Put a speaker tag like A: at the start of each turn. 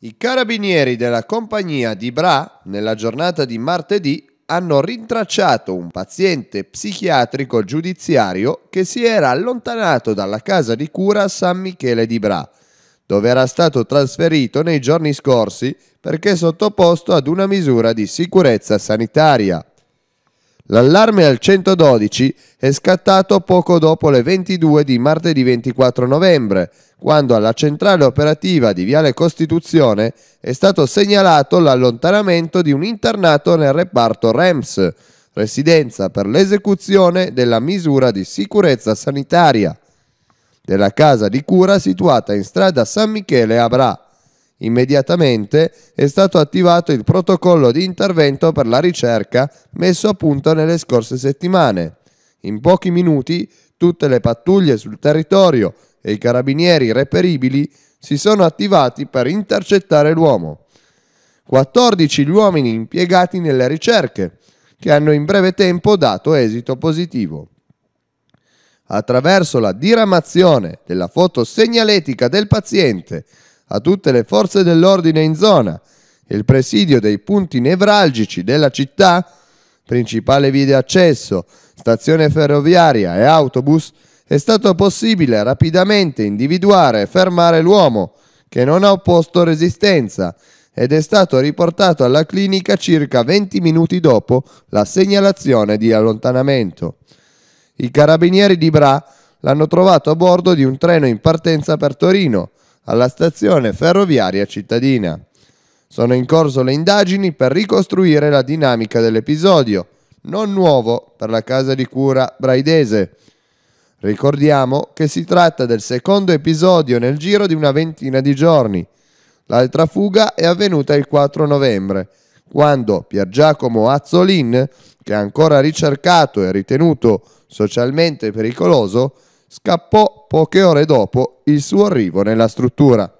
A: I carabinieri della compagnia di Bra, nella giornata di martedì, hanno rintracciato un paziente psichiatrico giudiziario che si era allontanato dalla casa di cura San Michele di Bra, dove era stato trasferito nei giorni scorsi perché sottoposto ad una misura di sicurezza sanitaria. L'allarme al 112 è scattato poco dopo le 22 di martedì 24 novembre, quando alla centrale operativa di Viale Costituzione è stato segnalato l'allontanamento di un internato nel reparto REMS, residenza per l'esecuzione della misura di sicurezza sanitaria, della casa di cura situata in strada San Michele a Bra. Immediatamente è stato attivato il protocollo di intervento per la ricerca messo a punto nelle scorse settimane. In pochi minuti tutte le pattuglie sul territorio e i carabinieri reperibili si sono attivati per intercettare l'uomo. 14 gli uomini impiegati nelle ricerche, che hanno in breve tempo dato esito positivo. Attraverso la diramazione della fotossegnaletica del paziente a tutte le forze dell'ordine in zona, e il presidio dei punti nevralgici della città, principale via di accesso, stazione ferroviaria e autobus, è stato possibile rapidamente individuare e fermare l'uomo, che non ha opposto resistenza, ed è stato riportato alla clinica circa 20 minuti dopo la segnalazione di allontanamento. I carabinieri di Bra l'hanno trovato a bordo di un treno in partenza per Torino, alla stazione ferroviaria cittadina. Sono in corso le indagini per ricostruire la dinamica dell'episodio, non nuovo per la casa di cura braidese. Ricordiamo che si tratta del secondo episodio nel giro di una ventina di giorni. L'altra fuga è avvenuta il 4 novembre, quando Pier Giacomo Azzolin, che è ancora ricercato e ritenuto socialmente pericoloso, scappò poche ore dopo il suo arrivo nella struttura.